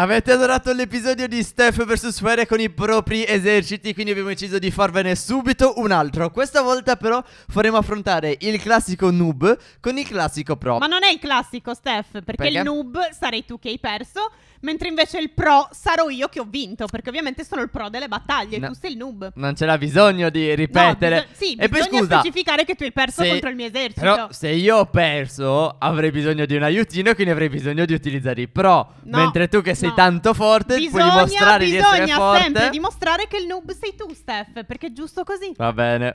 Avete adorato l'episodio di Steph vs Fere con i propri eserciti, quindi abbiamo deciso di farvene subito un altro. Questa volta però faremo affrontare il classico noob con il classico pro. Ma non è il classico, Steph, perché, perché? il noob sarei tu che hai perso, mentre invece il pro sarò io che ho vinto, perché ovviamente sono il pro delle battaglie, no, tu sei il noob. Non c'era bisogno di ripetere. No, bis- sì, e bisogna scusa, specificare che tu hai perso se... contro il mio esercito. Però se io ho perso avrei bisogno di un aiutino, quindi avrei bisogno di utilizzare i pro, no. mentre tu che sei sei tanto forte, bisogna, puoi dimostrare di essere forte. Bisogna sempre dimostrare che il noob sei tu, Steph, perché è giusto così. Va bene.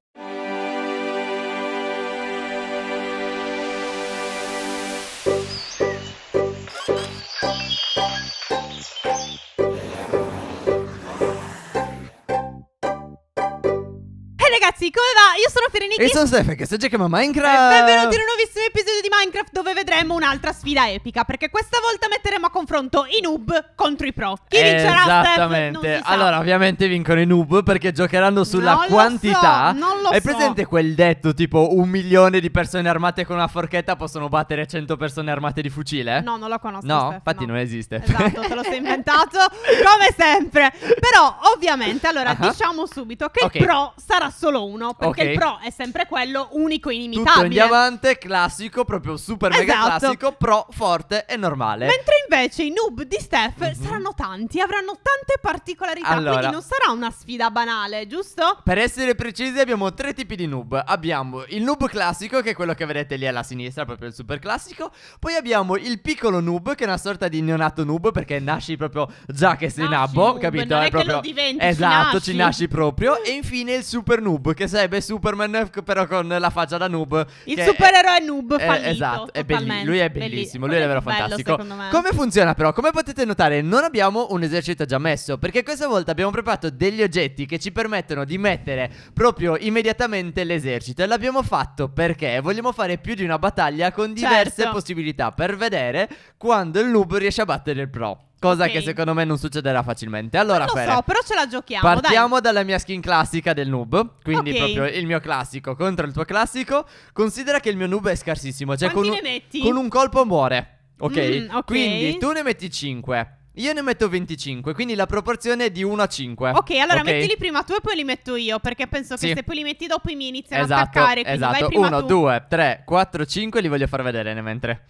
ragazzi, come va? Io sono Serenity E sono Stefan che sto giocando a Minecraft benvenuti in un nuovissimo episodio di Minecraft dove vedremo un'altra sfida epica Perché questa volta metteremo a confronto i noob contro i pro Chi vincerà Esattamente Allora ovviamente vincono i noob perché giocheranno sulla non quantità so, Non lo Hai so Hai presente quel detto tipo un milione di persone armate con una forchetta possono battere 100 persone armate di fucile? No, non lo conosco No, Steph, infatti no. non esiste Esatto, te lo sei inventato come sempre Però ovviamente, allora uh -huh. diciamo subito che okay. il pro sarà solo solo uno, perché okay. il pro è sempre quello unico e inimitabile. Tutto in diamante, classico, proprio super esatto. mega classico, pro forte e normale. Mentre invece i noob di Steph mm-hmm. saranno tanti, avranno tante particolarità, allora, quindi non sarà una sfida banale, giusto? Per essere precisi abbiamo tre tipi di noob. Abbiamo il noob classico, che è quello che vedete lì alla sinistra, proprio il super classico. Poi abbiamo il piccolo noob, che è una sorta di neonato noob, perché nasci proprio già che sei nabbo, capito? Non è, è proprio... lo diventi, Esatto, ci nasci, ci nasci proprio. E infine il super noob noob, che sarebbe Superman però con la faccia da noob. Il supereroe noob è, eh, fallito. Esatto, è belli- lui è bellissimo, Belli- lui è davvero fantastico. secondo me. Come funziona però? Come potete notare, non abbiamo un esercito già messo, perché questa volta abbiamo preparato degli oggetti che ci permettono di mettere proprio immediatamente l'esercito e l'abbiamo fatto perché vogliamo fare più di una battaglia con diverse Certo. possibilità per vedere quando il noob riesce a battere il pro. Cosa okay. che secondo me non succederà facilmente. Allora, non lo so, però ce la giochiamo. Partiamo dai. dalla mia skin classica del noob. Quindi okay. proprio il mio classico contro il tuo classico. Considera che il mio noob è scarsissimo. Cioè, con, ne un, metti? con un colpo muore. Okay? Mm, ok. Quindi tu ne metti 5. Io ne metto 25, quindi la proporzione è di 1 a 5. Ok, allora okay. mettili prima tu e poi li metto io, perché penso che sì. se poi li metti dopo mi iniziano esatto, a attaccare. Esatto, 1, 2, 3, 4, 5, li voglio far vedere nel mentre.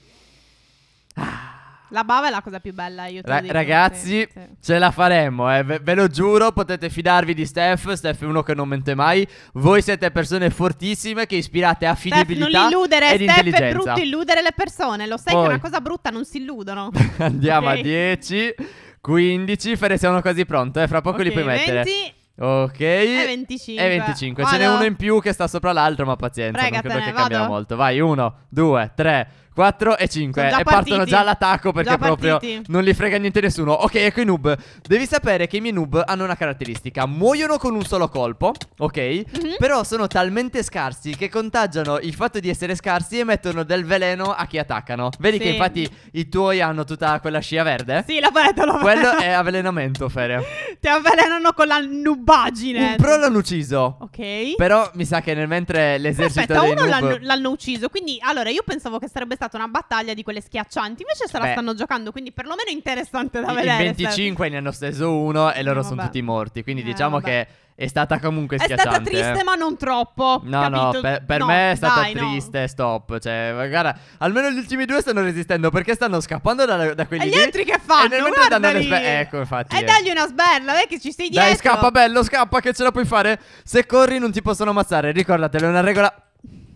La bava è la cosa più bella, io Ra- dico, Ragazzi, sì, sì. ce la faremo, eh. ve-, ve-, lo giuro, potete fidarvi di Steph. Steph è uno che non mente mai. Voi siete persone fortissime che ispirate affidabilità Steph, non illudere, ed Steph intelligenza. è brutto illudere le persone, lo sai Poi. che è una cosa brutta, non si illudono. Andiamo okay. a 10, 15, Fede siamo quasi pronto, eh. fra poco okay, li puoi 20. mettere. 20. Ok. E 25. E 25. Ce n'è uno in più che sta sopra l'altro, ma pazienza, Pregatene, non credo che cambierà molto. Vai, 1, 2, 3, 4 e 5 E partono già all'attacco perché già proprio non li frega niente nessuno Ok, ecco i noob Devi sapere che i miei noob hanno una caratteristica Muoiono con un solo colpo, ok? Mm -hmm. Però sono talmente scarsi che contagiano il fatto di essere scarsi e mettono del veleno a chi attaccano Vedi sì. che infatti i tuoi hanno tutta quella scia verde? Sì, la vedo, la vedo. Quello è avvelenamento, Fere Ti avvelenano con la nubbagine Un pro l'hanno ucciso Ok Però mi sa che nel mentre l'esercito Aspetta, dei uno l'hanno ucciso Quindi, allora, io pensavo che sarebbe stato stata una battaglia di quelle schiaccianti. Invece se la Beh. stanno giocando, quindi perlomeno interessante da I, vedere. Il 25 ne hanno steso uno e loro eh, sono tutti morti. Quindi eh, diciamo vabbè. che è stata comunque schiacciante. È stata eh. triste, ma non troppo. No, capito? no, per, per no, me è stata dai, triste. No. Stop. Cioè, guarda, almeno gli ultimi due stanno resistendo perché stanno scappando da, da quelli. E gli lì, che fanno? E nel sbe- ecco, infatti. E eh. dagli una sberla, vedi che ci stai dietro. Dai, scappa, bello, scappa, che ce la puoi fare. Se corri, non ti possono ammazzare. Ricordatelo, è una regola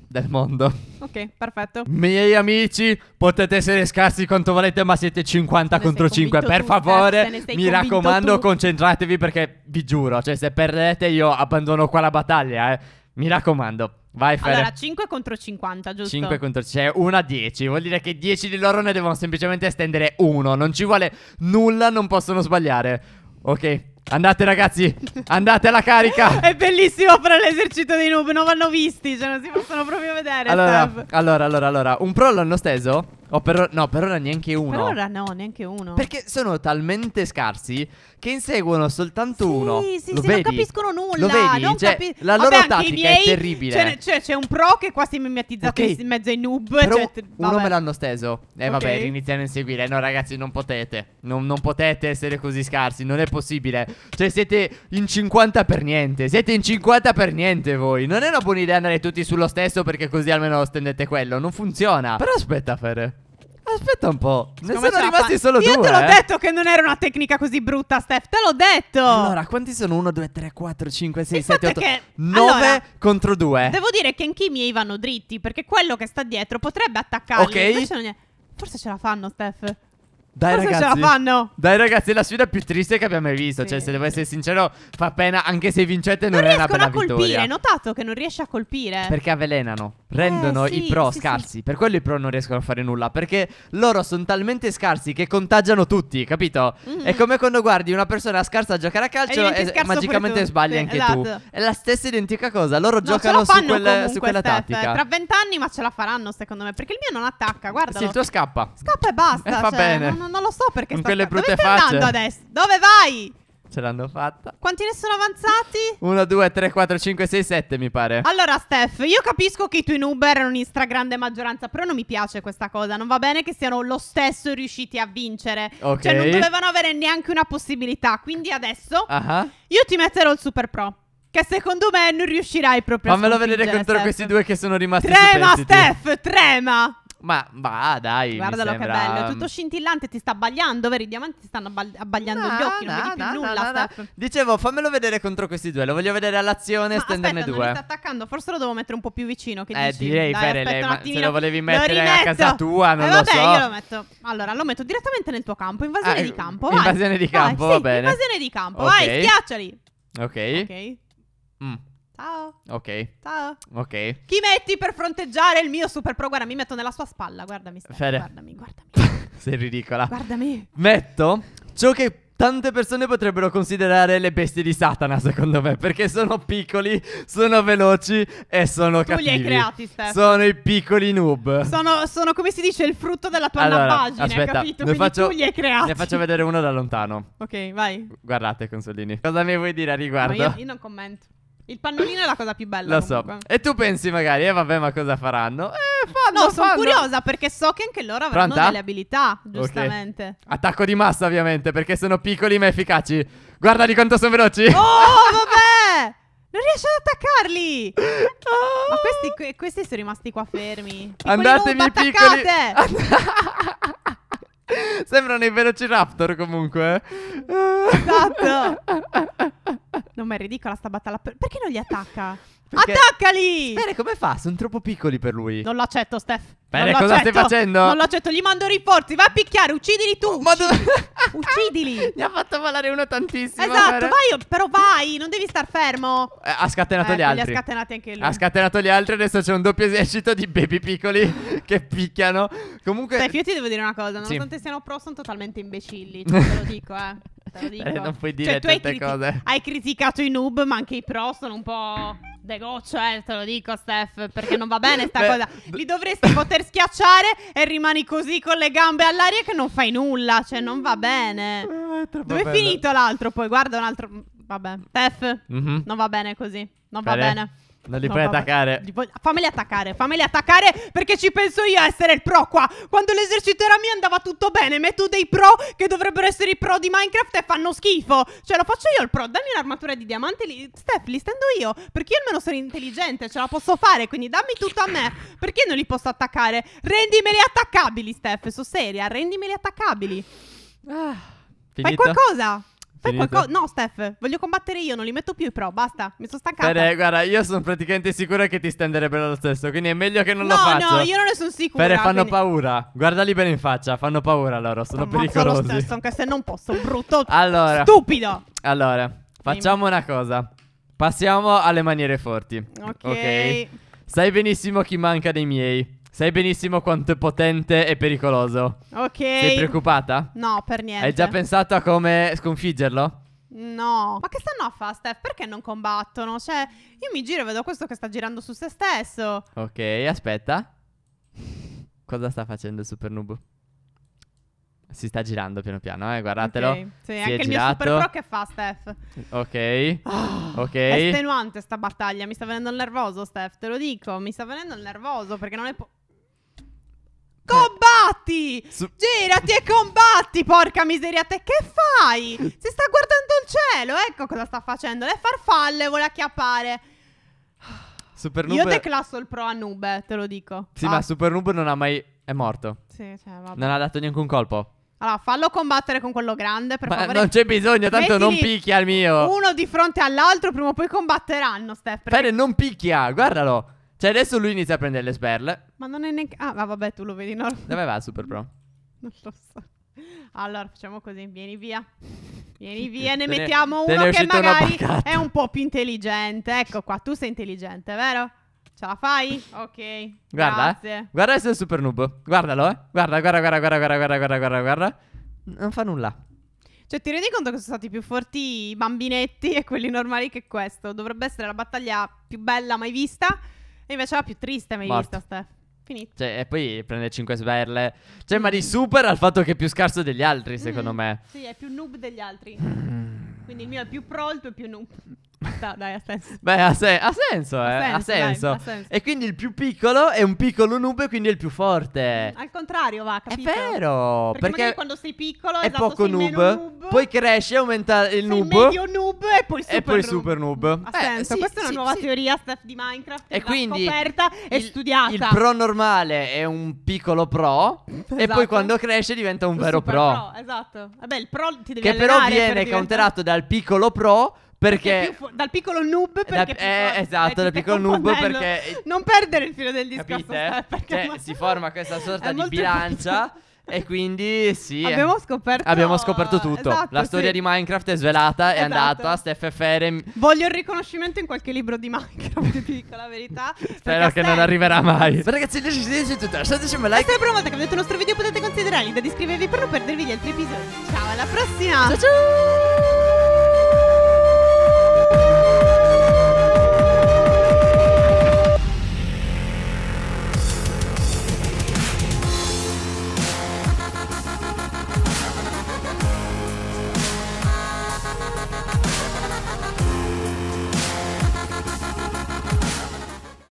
del mondo. Ok, perfetto. Miei amici, potete essere scarsi quanto volete, ma siete 50 contro 5. Per tu, favore, eh, mi raccomando, tu. concentratevi perché vi giuro, cioè se perdete io abbandono qua la battaglia, eh. Mi raccomando. Vai, Fer. Allora, 5 contro 50, giusto? 5 contro Cioè, 1 a 10. Vuol dire che 10 di loro ne devono semplicemente estendere uno. Non ci vuole nulla, non possono sbagliare. Ok. Andate ragazzi, andate alla carica. È bellissimo fare l'esercito dei noob, non vanno visti, cioè non si possono proprio vedere. Allora, allora, allora, allora, un pro l'anno steso Oh, per no, per ora neanche uno. Per ora no, neanche uno. Perché sono talmente scarsi che inseguono soltanto sì, uno. Sì, sì, non capiscono nulla. Lo vedi? Non cioè, capi- la loro Vabbè, tattica miei, è terribile. Cioè, cioè, c'è un pro che quasi mi mimetizzato okay. in mezzo ai noob. Però cioè, uno me l'hanno steso. E eh, okay. vabbè, iniziano a inseguire. No, ragazzi, non potete. Non, non, potete essere così scarsi. Non è possibile. Cioè, siete in 50 per niente. Siete in 50 per niente voi. Non è una buona idea andare tutti sullo stesso perché così almeno stendete quello. Non funziona. Però aspetta, Fere. Aspetta un po', ne sono rimasti fa? solo Io due. Io te l'ho eh? detto che non era una tecnica così brutta, Steph. Te l'ho detto. Allora, quanti sono? 1, 2, 3, 4, 5, 6, 7, 8, 9 allora, contro 2. Devo dire che anche i miei vanno dritti perché quello che sta dietro potrebbe attaccarli. Ok. Forse ce la fanno, Steph. Dai Cosa ragazzi, ce la fanno? Dai ragazzi, è la sfida più triste che abbia mai visto. Sì. Cioè, se devo essere sincero, fa pena anche se vincete non, non è una bella vittoria. Non riescono a colpire, hai notato che non riesce a colpire. Perché avvelenano, rendono eh, sì, i pro sì, scarsi. Per quello i pro non riescono a fare nulla, perché loro sono talmente scarsi che contagiano tutti, capito? Mm -hmm. È come quando guardi una persona scarsa a giocare a calcio e, e magicamente sbagli anche esatto. tu. È la stessa identica cosa, loro no, giocano su, quel, su, quella Steph. tattica. Tra vent'anni ma ce la faranno secondo me, perché il mio non attacca, guarda. Sì, il tuo scappa. Scappa e basta. E eh, fa cioè, bene non, non lo so perché Con sta quelle brutte Dove stai andando adesso? Dove vai? Ce l'hanno fatta. Quanti ne sono avanzati? 1, 2, 3, 4, 5, 6, 7 mi pare. Allora, Steph, io capisco che i tuoi noob erano in stragrande maggioranza, però non mi piace questa cosa. Non va bene che siano lo stesso riusciti a vincere. Ok. Cioè, non dovevano avere neanche una possibilità. Quindi adesso uh-huh. io ti metterò il Super Pro. Che secondo me non riuscirai proprio Fammelo a Fammelo vedere contro Steph. questi due che sono rimasti Trema, Steph, trema! Ma va, dai. Guardalo sembra... che bello, è tutto scintillante, ti sta abbagliando, vero? I diamanti ti stanno abbag- abbagliando no, gli occhi, no, non vedi più no, nulla. Dicevo, fammelo vedere contro questi due, lo voglio vedere all'azione e stenderne aspetta, due. Ma sta attaccando, forse lo devo mettere un po' più vicino che Eh, dici? direi dai, lei, ma se lo volevi mettere lo a casa tua, non eh, vabbè, lo so. io lo metto. Allora, lo metto direttamente nel tuo campo, invasione ah, di campo, vai. Invasione di campo, vai, va sì, bene. Invasione di campo, vai, schiacciali. Ok. Ok. Mm. Ciao. Ok. Ciao. Ok. Chi metti per fronteggiare il mio super pro? Guarda, mi metto nella sua spalla. Guardami, Steph, Fede. Guardami, guardami. Sei ridicola. Guardami. Metto ciò che Tante persone potrebbero considerare le bestie di Satana, secondo me, perché sono piccoli, sono veloci e sono tu cattivi. Tu li hai creati, Steph. Sono i piccoli noob. Sono, sono come si dice il frutto della tua allora, nabbagine, aspetta, capito? Ne faccio, tu li hai creati. Ne faccio vedere uno da lontano. Ok, vai. Guardate, consolini. Cosa mi vuoi dire a riguardo? No, io, io non commento. Il pannolino è la cosa più bella. Lo comunque. so. E tu pensi magari, eh vabbè, ma cosa faranno? Eh, fanno. No, sono curiosa perché so che anche loro avranno Pronta? delle abilità, giustamente. Okay. Attacco di massa, ovviamente, perché sono piccoli ma efficaci. Guarda di quanto sono veloci. Oh, vabbè! Non riesco ad attaccarli! Oh. Ma questi, questi, sono rimasti qua fermi. Piccoli Andatevi noob, piccoli! Sembrano i Velociraptor comunque. Eh. Esatto! Non ma è ridicola sta battaglia. Perché non li attacca? Perché... Attaccali! Bene, come fa? Sono troppo piccoli per lui. Non l'accetto, Steph. Bene, cosa l'accetto. stai facendo? Non l'accetto, gli mando rinforzi. Vai a picchiare, uccidili tu. Ma dove... uccidili. Mi ha fatto volare uno tantissimo. Esatto, per... vai, però vai, non devi star fermo. Eh, ha scatenato eh, gli altri. Ha scatenati anche lui. Ha scatenato gli altri, adesso c'è un doppio esercito di baby piccoli che picchiano. Comunque Steph, io ti devo dire una cosa, nonostante sì. siano pro sono totalmente imbecilli, cioè, te lo dico, eh te lo dico. Eh, non puoi dire cioè, tante hai criti- cose. Hai criticato i noob, ma anche i pro sono un po'. De goccio, eh, te lo dico, Steph, perché non va bene sta Beh, cosa. Li dovresti poter schiacciare e rimani così con le gambe all'aria che non fai nulla, cioè non va bene. Eh, Dove è finito l'altro? Poi guarda un altro. Vabbè, Steph, mm-hmm. non va bene così. Non Fare. va bene. Non li no, puoi vabbè, attaccare. Li Fammeli attaccare, fammeli attaccare perché ci penso io a essere il pro qua. Quando l'esercito era mio andava tutto bene. Metto dei pro che dovrebbero essere i pro di Minecraft e fanno schifo. Cioè, lo faccio io il pro. Dammi un'armatura di diamante. Li... Steph, li stendo io. Perché io almeno sono intelligente, ce la posso fare. Quindi dammi tutto a me. Perché non li posso attaccare? Rendimeli attaccabili, Steph. Sono seria, rendimeli attaccabili. Ah, Fai qualcosa. Fai qualcosa. No, Steph, voglio combattere io, non li metto più i pro. Basta, mi sono stancata. Bene, guarda, io sono praticamente sicura che ti stenderebbero lo stesso. Quindi è meglio che non no, lo faccia. No, no, io non ne sono sicura. Bene, fanno quindi... paura. Guardali bene in faccia, fanno paura loro. Sono Ammazzo pericolosi. lo stesso, anche se non posso, brutto. allora, stupido. Allora, facciamo una cosa. Passiamo alle maniere forti. Ok. okay. Sai benissimo chi manca dei miei. Sai benissimo quanto è potente e pericoloso. Ok. Sei preoccupata? No, per niente. Hai già pensato a come sconfiggerlo? No, ma che stanno a fare, Steph? Perché non combattono? Cioè, io mi giro e vedo questo che sta girando su se stesso. Ok, aspetta. Cosa sta facendo il Super Noob? Si sta girando piano piano, eh, guardatelo. Okay. Sì, si anche il mio Super Pro che fa, Steph. Ok. Ah, ok. È estenuante sta battaglia, mi sta venendo il nervoso, Steph, te lo dico, mi sta venendo il nervoso perché non è po- Combatti! Su- Girati e combatti, porca miseria, te che fai? Si sta guardando il cielo, ecco cosa sta facendo. Le farfalle vuole acchiappare. Super Io Noob- declasso il pro a Noob, te lo dico. Sì, Ah, ma Super Noob non ha mai... è morto. sì, cioè, vabbè. Non ha dato neanche un colpo. Allora, fallo combattere con quello grande, per ma favore. non c'è bisogno, tanto non picchia il mio. Uno di fronte all'altro, prima o poi combatteranno, Steph. perché- Fede non picchia, guardalo. Cioè, adesso lui inizia a prendere le sberle. Ma non è neanche. Ah, ma vabbè, tu lo vedi, no? Dove va Super Pro? Non lo so. Allora, facciamo così: vieni via. Vieni via, ne, mettiamo uno che magari è un po' più intelligente. Ecco qua, tu sei intelligente, vero? Ce la fai? Ok. Guarda, eh. guarda se è il super noob. Guardalo, eh. Guarda, guarda, guarda, guarda, guarda, guarda, guarda, guarda, guarda. Non fa nulla. Cioè, ti rendi conto che sono stati più forti i bambinetti e quelli normali che questo? Dovrebbe essere la battaglia più bella mai vista. E invece la più triste mai hai Morto. Steph. Finito. Cioè, e poi prende 5 sberle. Cioè, mm. ma di super al fatto che è più scarso degli altri, mm. secondo mm. me. Sì, è più noob degli altri. Mm. Quindi il mio è più pro, il tuo è più noob. No, dai, ha senso. Beh, ha, sen- ha senso, eh. Ha senso, ha, senso. Dai, ha senso, E quindi il più piccolo è un piccolo noob e quindi è il più forte. Mm, al contrario, va, capito? È vero. Perché, perché quando sei piccolo è esatto, poco noob, noob, Poi cresce, aumenta il sei noob. Medio noob poi Super, poi Noob. Super Noob. Ha Beh, senso, sì, questa è una sì, nuova sì. teoria Steph, di Minecraft. E quindi scoperta il, e studiata. Il pro normale è un piccolo pro. Esatto. E poi esatto. quando cresce diventa un il vero pro. pro. Esatto. Vabbè, il pro ti deve devi Che però viene per counterato dal piccolo pro. Perché, perché dal piccolo noob perché da, eh, esatto, eh, dal piccolo noob perché non perdere il filo del discorso, capite? Steph, cioè, ma... si forma questa sorta di bilancia più e quindi sì. Abbiamo scoperto, abbiamo scoperto tutto. Esatto, la storia sì. di Minecraft è svelata, esatto. è andata. Steph FR. Voglio il riconoscimento in qualche libro di Minecraft, ti dico la verità. Spero che non arriverà mai. Ma ragazzi, adesso ci dice tutto. Lasciateci un like. Se è la prima volta che vedete il nostro video, potete considerarli da iscrivervi per non perdervi gli altri episodi. Ciao, alla prossima. Ciao ciao.